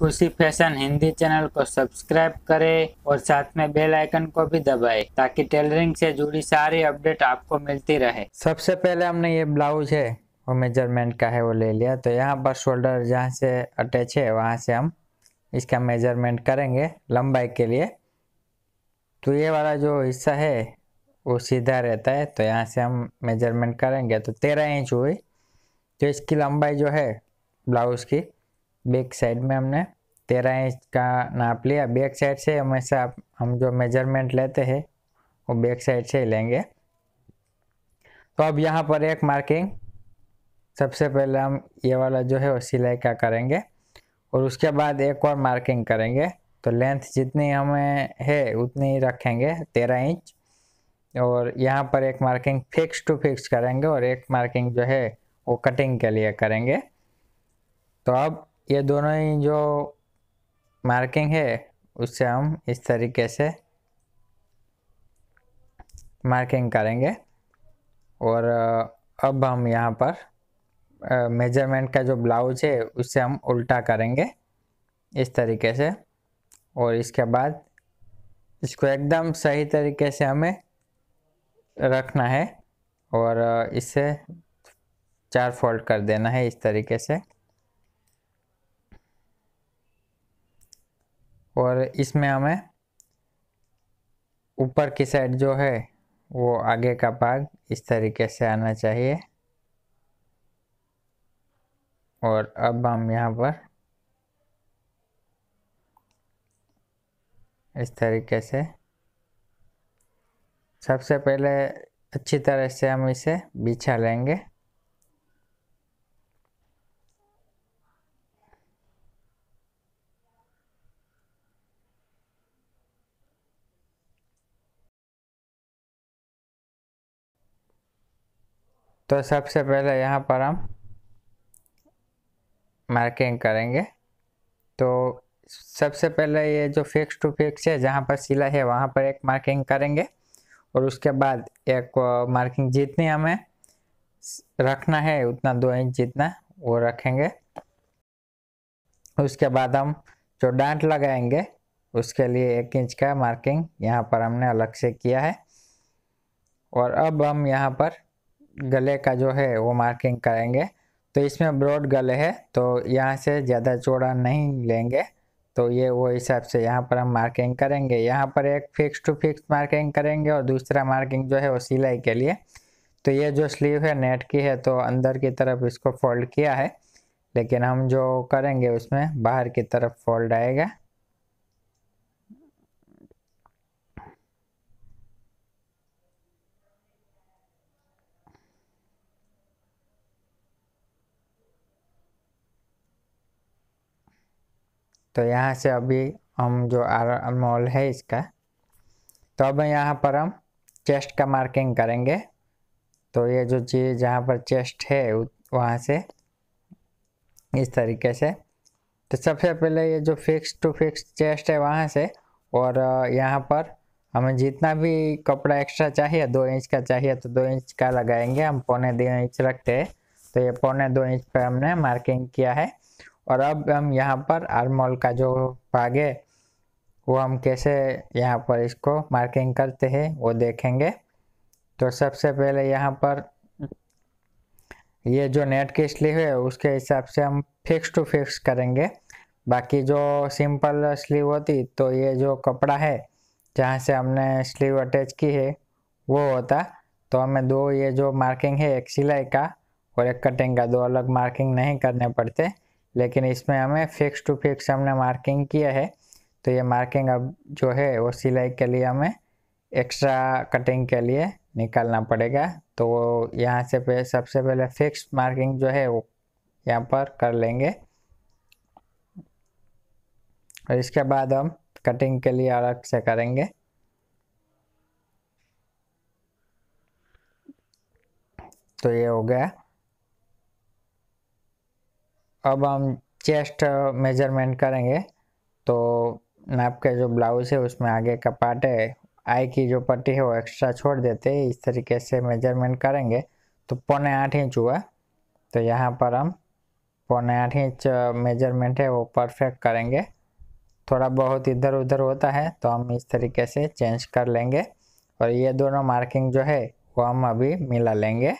खुशी fashion Hindi channel को subscribe करें और साथ में बेल आइकन को भी दबाएं ताकि टेलरिंग से जुड़ी सारी अपडेट आपको मिलती रहे सबसे पहले हमने ये ब्लाउज है वो मेजरमेंट का है वो ले लिया तो यहाँ पर शोल्डर जहाँ से अटैच है वहाँ से हम इसका मेजरमेंट करेंगे लंबाई के लिए तो ये वाला जो हिस्सा है वो सीधा रहता है तो यहाँ से हम मेजरमेंट करेंगे तो तेरह इंच हुई तो इसकी लंबाई जो है ब्लाउज़ की बैक साइड में हमने तेरह इंच का नाप लिया बेक साइड से हमेशा हम जो मेजरमेंट लेते हैं वो बैक साइड से ही लेंगे तो अब यहाँ पर एक मार्किंग सबसे पहले हम ये वाला जो है वो सिलाई का करेंगे और उसके बाद एक और मार्किंग करेंगे तो लेंथ जितनी हमें है उतनी ही रखेंगे तेरह इंच और यहाँ पर एक मार्किंग फिक्स टू फिक्स करेंगे और एक मार्किंग जो है वो कटिंग के लिए करेंगे तो अब ये दोनों ही जो मार्किंग है उससे हम इस तरीके से मार्किंग करेंगे और अब हम यहाँ पर मेजरमेंट का जो ब्लाउज है उससे हम उल्टा करेंगे इस तरीके से और इसके बाद इसको एकदम सही तरीके से हमें रखना है और इसे चार फोल्ड कर देना है इस तरीके से और इसमें हमें ऊपर की साइड जो है वो आगे का भाग इस तरीके से आना चाहिए और अब हम यहाँ पर इस तरीके से सबसे पहले अच्छी तरह से हम इसे बिछा लेंगे तो सबसे पहले यहाँ पर हम मार्किंग करेंगे तो सबसे पहले ये जो फिक्स टू फिक्स है जहाँ पर सिला है वहाँ पर एक मार्किंग करेंगे और उसके बाद एक मार्किंग जितनी हमें रखना है उतना दो इंच जितना वो रखेंगे उसके बाद हम जो डांट लगाएंगे उसके लिए एक इंच का मार्किंग यहाँ पर हमने अलग से किया है और अब हम यहाँ पर गले का जो है वो मार्किंग करेंगे तो इसमें ब्रॉड गले है तो यहाँ से ज़्यादा चौड़ा नहीं लेंगे तो ये वो हिसाब से यहाँ पर हम मार्किंग करेंगे यहाँ पर एक फिक्स टू फिक्स मार्किंग करेंगे और दूसरा मार्किंग जो है वो सिलाई के लिए तो ये जो स्लीव है नेट की है तो अंदर की तरफ इसको फोल्ड किया है लेकिन हम जो करेंगे उसमें बाहर की तरफ फोल्ड आएगा तो यहाँ से अभी हम जो आर मॉल है इसका तो अब यहाँ पर हम चेस्ट का मार्किंग करेंगे तो ये जो चीज़ जहाँ पर चेस्ट है वहाँ से इस तरीके से तो सबसे पहले ये जो फिक्स टू फिक्स चेस्ट है वहाँ से और यहाँ पर हमें जितना भी कपड़ा एक्स्ट्रा चाहिए दो इंच का चाहिए तो दो इंच का लगाएंगे हम पौने दो इंच रखते हैं तो ये पौने दो इंच पर हमने मार्किंग किया है और अब हम यहाँ पर आरमोल का जो भाग है वो हम कैसे यहाँ पर इसको मार्किंग करते हैं वो देखेंगे तो सबसे पहले यहाँ पर ये जो नेट की स्लीव है उसके हिसाब से हम फिक्स टू फिक्स करेंगे बाकी जो सिंपल स्लीव होती तो ये जो कपड़ा है जहाँ से हमने स्लीव अटैच की है वो होता तो हमें दो ये जो मार्किंग है एक सिलाई का और एक कटिंग का दो अलग मार्किंग नहीं करने पड़ते लेकिन इसमें हमें फिक्स टू फिक्स हमने मार्किंग किया है तो ये मार्किंग अब जो है वो सिलाई के लिए हमें एक्स्ट्रा कटिंग के लिए निकालना पड़ेगा तो वो यहाँ से पे सबसे पहले फिक्स मार्किंग जो है वो यहाँ पर कर लेंगे और इसके बाद हम कटिंग के लिए अलग से करेंगे तो ये हो गया अब हम चेस्ट मेजरमेंट करेंगे तो नाप का जो ब्लाउज है उसमें आगे का पार्ट है आई की जो पट्टी है वो एक्स्ट्रा छोड़ देते हैं इस तरीके से मेजरमेंट करेंगे तो पौने आठ इंच हुआ तो यहाँ पर हम पौने आठ इंच मेजरमेंट है वो परफेक्ट करेंगे थोड़ा बहुत इधर उधर होता है तो हम इस तरीके से चेंज कर लेंगे और ये दोनों मार्किंग जो है वो हम अभी मिला लेंगे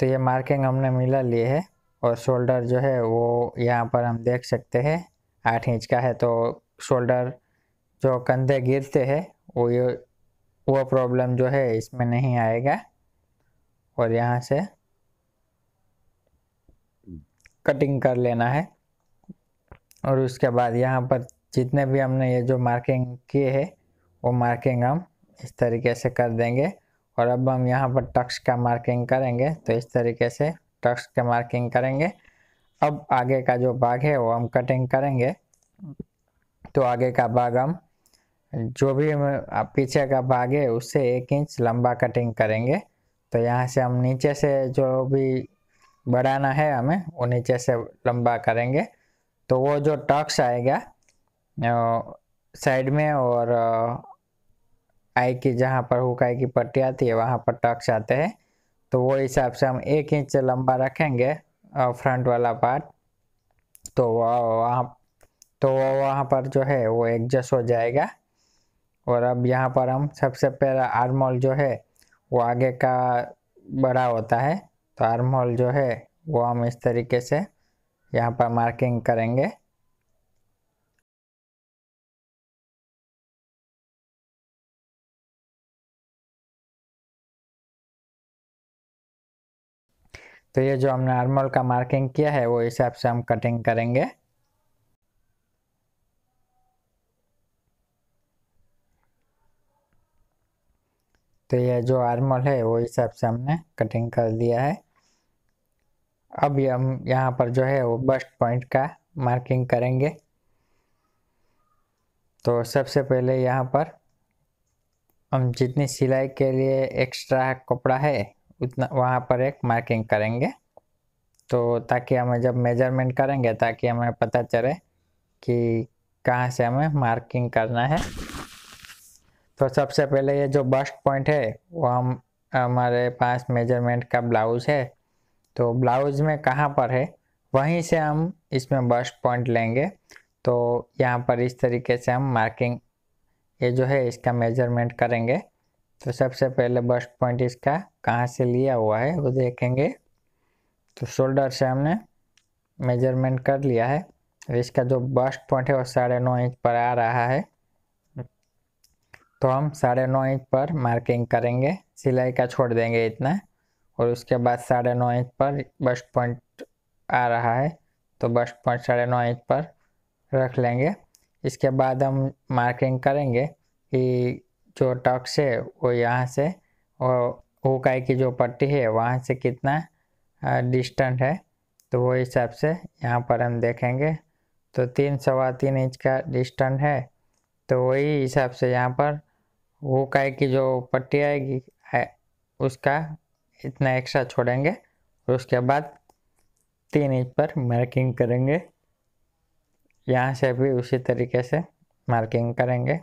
तो ये मार्किंग हमने मिला लिए है और शोल्डर जो है वो यहाँ पर हम देख सकते हैं आठ इंच का है तो शोल्डर जो कंधे गिरते हैं वो ये वो प्रॉब्लम जो है इसमें नहीं आएगा और यहाँ से कटिंग कर लेना है और उसके बाद यहाँ पर जितने भी हमने ये जो मार्किंग किए है वो मार्किंग हम इस तरीके से कर देंगे और अब हम यहाँ पर टक्स का मार्किंग करेंगे तो इस तरीके से टक्स का मार्किंग करेंगे अब आगे का जो बाग है वो हम कटिंग करेंगे तो आगे का बाग हम जो भी पीछे का बाग है उससे एक इंच लंबा कटिंग करेंगे तो यहाँ से हम नीचे से जो भी बढ़ाना है हमें वो नीचे से लंबा करेंगे तो वो जो टक्स आएगा साइड में और आई की जहाँ पर हुक आई की पट्टी आती है वहाँ पर टक्स आते हैं तो वो हिसाब से हम एक इंच लंबा रखेंगे फ्रंट वाला पार्ट तो वहाँ तो वो वहाँ पर जो है वो एडजस्ट हो जाएगा और अब यहाँ पर हम सबसे पहला आर्म होल जो है वो आगे का बड़ा होता है तो आर्म होल जो है वो हम इस तरीके से यहाँ पर मार्किंग करेंगे तो ये जो हमने आर्मोल का मार्किंग किया है वो हिसाब से हम कटिंग करेंगे तो ये जो आर्मोल है वो हिसाब से हमने कटिंग कर दिया है अब ये हम यहाँ पर जो है वो बस्ट पॉइंट का मार्किंग करेंगे तो सबसे पहले यहाँ पर हम जितनी सिलाई के लिए एक्स्ट्रा कपड़ा है उतना वहाँ पर एक मार्किंग करेंगे तो ताकि हमें जब मेजरमेंट करेंगे ताकि हमें पता चले कि कहाँ से हमें मार्किंग करना है तो सबसे पहले ये जो बस्ट पॉइंट है वो हम हमारे पास मेजरमेंट का ब्लाउज है तो ब्लाउज में कहाँ पर है वहीं से हम इसमें बस्ट पॉइंट लेंगे तो यहाँ पर इस तरीके से हम मार्किंग ये जो है इसका मेजरमेंट करेंगे तो सबसे पहले बस्ट पॉइंट इसका कहाँ से लिया हुआ है वो देखेंगे तो शोल्डर से हमने मेजरमेंट कर लिया है इसका जो बस्ट पॉइंट है वो साढ़े नौ इंच पर आ रहा है तो हम साढ़े नौ इंच पर मार्किंग करेंगे सिलाई का छोड़ देंगे इतना और उसके बाद साढ़े नौ इंच पर बस्ट पॉइंट आ रहा है तो बस्ट पॉइंट साढ़े नौ इंच पर रख लेंगे इसके बाद हम मार्किंग करेंगे कि जो टक्स है वो यहाँ से और ओकाई की जो पट्टी है वहाँ से कितना डिस्टेंट है तो वो हिसाब से यहाँ पर हम देखेंगे तो तीन सवा तीन इंच का डिस्टेंट है तो वही हिसाब से यहाँ पर ओकाई की जो पट्टी आएगी उसका इतना एक्स्ट्रा छोड़ेंगे उसके बाद तीन इंच पर मार्किंग करेंगे यहाँ से भी उसी तरीके से मार्किंग करेंगे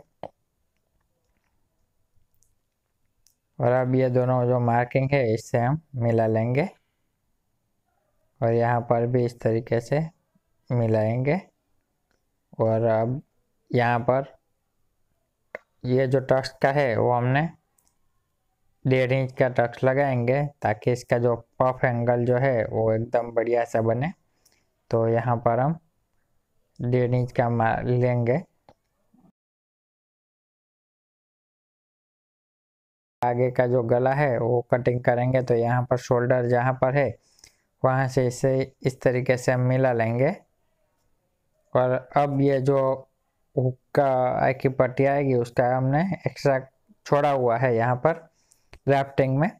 और अब ये दोनों जो मार्किंग है इससे हम मिला लेंगे और यहाँ पर भी इस तरीके से मिलाएंगे और अब यहाँ पर ये जो टक्स का है वो हमने डेढ़ इंच का टक्स लगाएंगे ताकि इसका जो पफ एंगल जो है वो एकदम बढ़िया सा बने तो यहाँ पर हम डेढ़ इंच का मार लेंगे आगे का जो गला है वो कटिंग करेंगे तो यहाँ पर शोल्डर जहाँ पर है वहाँ से इसे इस तरीके से हम मिला लेंगे और अब ये जो हुक का की पट्टी आएगी उसका हमने एक्स्ट्रा छोड़ा हुआ है यहाँ पर राफ्टिंग में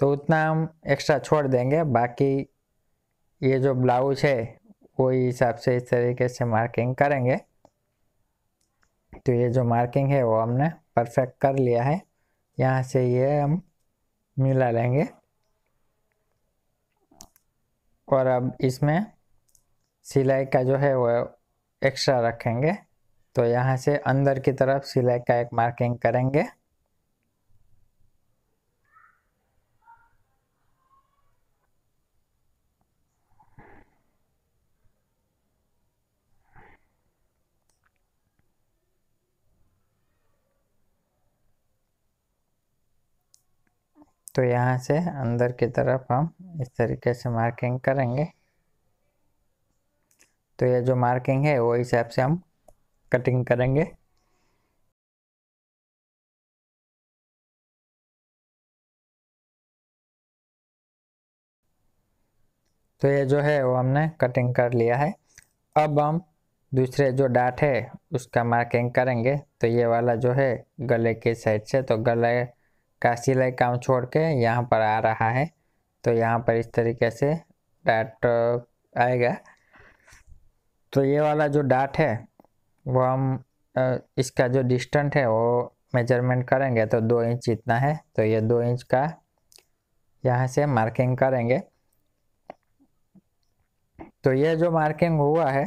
तो उतना हम एक्स्ट्रा छोड़ देंगे बाकी ये जो ब्लाउज है वही हिसाब से इस तरीके से मार्किंग करेंगे तो ये जो मार्किंग है वो हमने परफेक्ट कर लिया है यहाँ से ये हम मिला लेंगे और अब इसमें सिलाई का जो है वो एक्स्ट्रा रखेंगे तो यहाँ से अंदर की तरफ सिलाई का एक मार्किंग करेंगे तो यहाँ से अंदर की तरफ हम इस तरीके से मार्किंग करेंगे तो ये जो मार्किंग है वो हिसाब से हम कटिंग करेंगे तो ये जो है वो हमने कटिंग कर लिया है अब हम दूसरे जो डाट है उसका मार्किंग करेंगे तो ये वाला जो है गले के साइड से तो गले का सिलाई काम छोड़ के यहाँ पर आ रहा है तो यहाँ पर इस तरीके से डाट आएगा तो ये वाला जो डाट है वो हम इसका जो डिस्टेंट है वो मेजरमेंट करेंगे तो दो इंच इतना है तो ये दो इंच का यहाँ से मार्किंग करेंगे तो ये जो मार्किंग हुआ है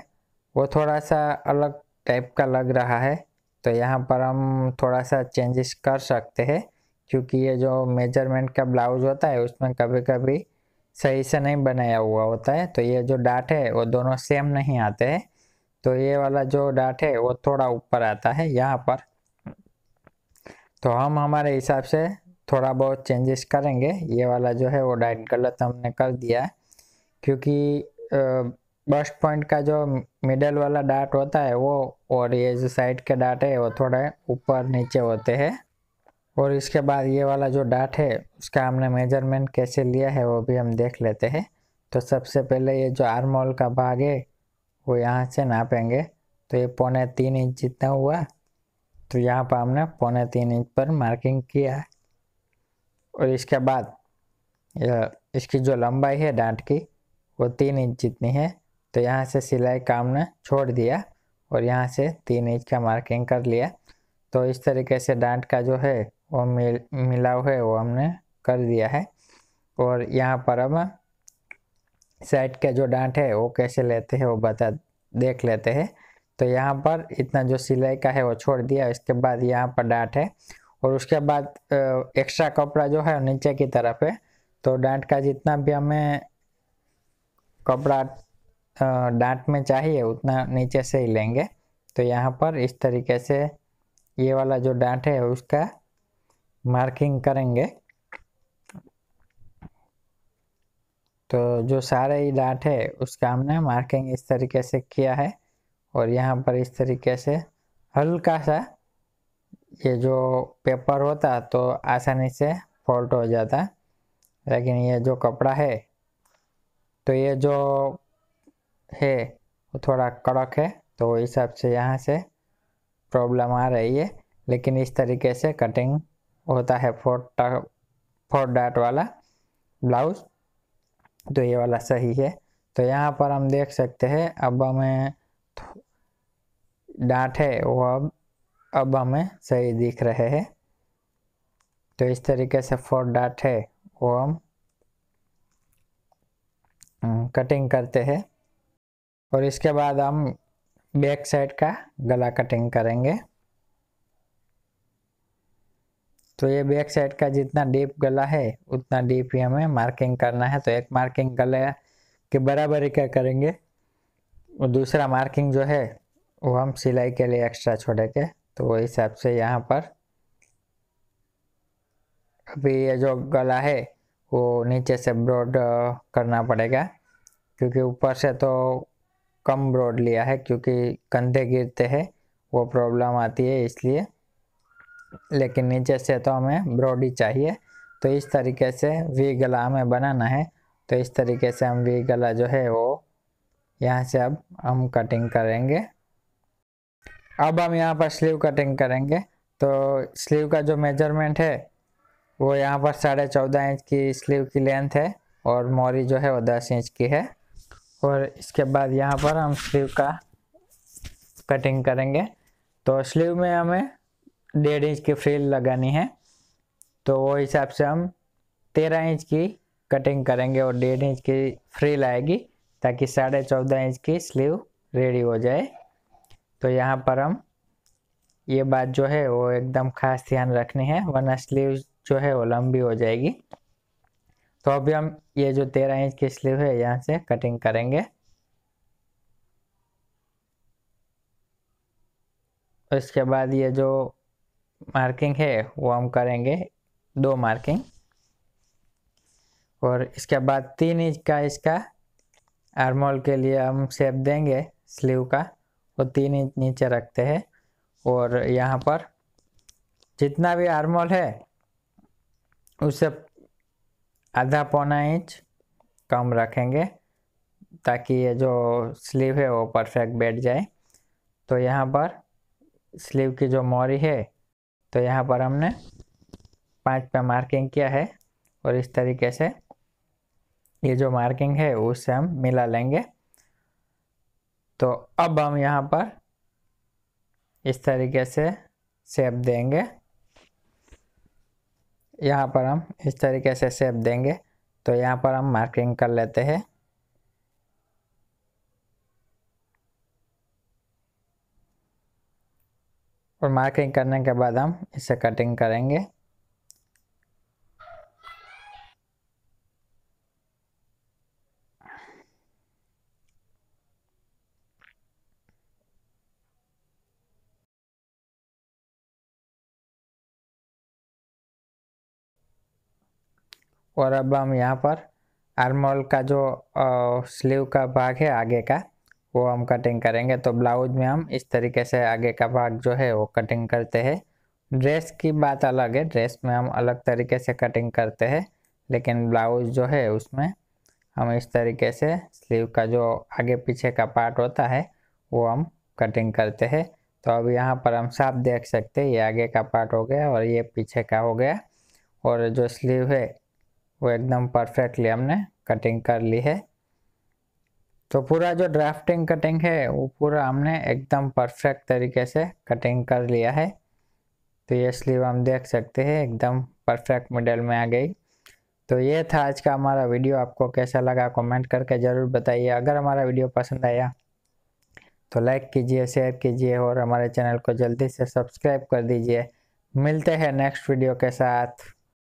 वो थोड़ा सा अलग टाइप का लग रहा है तो यहाँ पर हम थोड़ा सा चेंजेस कर सकते हैं क्योंकि ये जो मेजरमेंट का ब्लाउज होता है उसमें कभी कभी सही से नहीं बनाया हुआ होता है तो ये जो डाट है वो दोनों सेम नहीं आते हैं तो ये वाला जो डाट है वो थोड़ा ऊपर आता है यहाँ पर तो हम हमारे हिसाब से थोड़ा बहुत चेंजेस करेंगे ये वाला जो है वो डाइट गलत तो हमने कर दिया है क्योंकि बस्ट पॉइंट का जो मिडल वाला डाट होता है वो और ये जो साइड के डाट है वो थोड़े ऊपर नीचे होते हैं और इसके बाद ये वाला जो डाट है उसका हमने मेजरमेंट कैसे लिया है वो भी हम देख लेते हैं तो सबसे पहले ये जो आर्म का भाग है वो यहाँ से नापेंगे तो ये पौने तीन इंच जितना हुआ तो यहाँ पर हमने पौने तीन इंच पर मार्किंग किया और इसके बाद इसकी जो लंबाई है डांट की वो तीन इंच जितनी है तो यहाँ से सिलाई का हमने छोड़ दिया और यहाँ से तीन इंच का मार्किंग कर लिया तो इस तरीके से डांट का जो है वो मिल मिला हुआ है वो हमने कर दिया है और यहाँ पर अब साइड के जो डांट है वो कैसे लेते हैं वो बता देख लेते हैं तो यहाँ पर इतना जो सिलाई का है वो छोड़ दिया इसके बाद यहाँ पर डांट है और उसके बाद एक्स्ट्रा कपड़ा जो है नीचे की तरफ है तो डांट का जितना भी हमें कपड़ा डांट में चाहिए उतना नीचे से ही लेंगे तो यहाँ पर इस तरीके से ये वाला जो डांट है उसका मार्किंग करेंगे तो जो सारे ही डाट है उसका हमने मार्किंग इस तरीके से किया है और यहाँ पर इस तरीके से हल्का सा ये जो पेपर होता तो आसानी से फॉल्ट हो जाता लेकिन ये जो कपड़ा है तो ये जो है वो थोड़ा कड़क है तो हिसाब से यहाँ से प्रॉब्लम आ रही है लेकिन इस तरीके से कटिंग होता है फोर फोर डाट वाला ब्लाउज तो ये वाला सही है तो यहाँ पर हम देख सकते हैं अब हमें डांट है वो अब अब हमें सही दिख रहे हैं तो इस तरीके से फोर डाट है वो हम हम्म, कटिंग करते हैं और इसके बाद हम बैक साइड का गला कटिंग करेंगे तो ये बैक साइड का जितना डीप गला है उतना डीप ही हमें मार्किंग करना है तो एक मार्किंग गले के बराबर ही क्या करेंगे और दूसरा मार्किंग जो है वो हम सिलाई के लिए एक्स्ट्रा छोड़ेंगे तो वो हिसाब से यहाँ पर अभी ये जो गला है वो नीचे से ब्रॉड करना पड़ेगा क्योंकि ऊपर से तो कम ब्रॉड लिया है क्योंकि कंधे गिरते हैं वो प्रॉब्लम आती है इसलिए लेकिन नीचे से तो हमें ब्रॉडी चाहिए तो इस तरीके से वी गला हमें बनाना है तो इस तरीके से हम वी गला जो है वो यहाँ से अब हम कटिंग करेंगे अब हम यहाँ पर स्लीव कटिंग करेंगे तो स्लीव का जो मेजरमेंट है वो यहाँ पर साढ़े चौदह इंच की स्लीव की लेंथ है और मोरी जो है वो दस इंच की है और इसके बाद यहाँ पर हम स्लीव का कटिंग करेंगे तो स्लीव में हमें डेढ़ इंच की फ्रिल लगानी है तो वो हिसाब से हम तेरह इंच की कटिंग करेंगे और डेढ़ इंच की फ्रिल आएगी ताकि साढ़े चौदह इंच की स्लीव रेडी हो जाए तो यहाँ पर हम ये बात जो है वो एकदम खास ध्यान रखनी है वरना स्लीव जो है वो लंबी हो जाएगी तो अभी हम ये जो तेरह इंच की स्लीव है यहाँ से कटिंग करेंगे इसके बाद ये जो मार्किंग है वो हम करेंगे दो मार्किंग और इसके बाद तीन इंच का इसका आर्मोल के लिए हम सेप देंगे स्लीव का वो तीन इंच नीचे रखते हैं और यहाँ पर जितना भी आर्मोल है उसे आधा पौना इंच कम रखेंगे ताकि ये जो स्लीव है वो परफेक्ट बैठ जाए तो यहाँ पर स्लीव की जो मोरी है तो यहाँ पर हमने पाँच पे मार्किंग किया है और इस तरीके से ये जो मार्किंग है उससे हम मिला लेंगे तो अब हम यहाँ पर इस तरीके से सेप देंगे यहाँ पर हम इस तरीके से सेप देंगे तो यहाँ पर हम मार्किंग कर लेते हैं और मार्किंग करने के बाद हम इसे कटिंग करेंगे और अब हम यहाँ पर आर्मोल का जो स्लीव का भाग है आगे का वो हम कटिंग करेंगे तो ब्लाउज में हम इस तरीके से आगे का भाग जो है वो कटिंग करते हैं ड्रेस की बात अलग है ड्रेस में हम अलग तरीके से कटिंग करते हैं लेकिन ब्लाउज जो है उसमें हम इस तरीके से स्लीव का जो आगे पीछे का पार्ट होता है वो हम कटिंग करते हैं तो अब यहाँ पर हम साफ देख सकते हैं ये आगे का पार्ट हो गया और ये पीछे का हो गया और जो स्लीव है वो एकदम परफेक्टली हमने कटिंग कर ली है तो पूरा जो ड्राफ्टिंग कटिंग है वो पूरा हमने एकदम परफेक्ट तरीके से कटिंग कर लिया है तो ये स्लीव हम देख सकते हैं एकदम परफेक्ट मॉडल में आ गई तो ये था आज का हमारा वीडियो आपको कैसा लगा कमेंट करके ज़रूर बताइए अगर हमारा वीडियो पसंद आया तो लाइक कीजिए शेयर कीजिए और हमारे चैनल को जल्दी से सब्सक्राइब कर दीजिए मिलते हैं नेक्स्ट वीडियो के साथ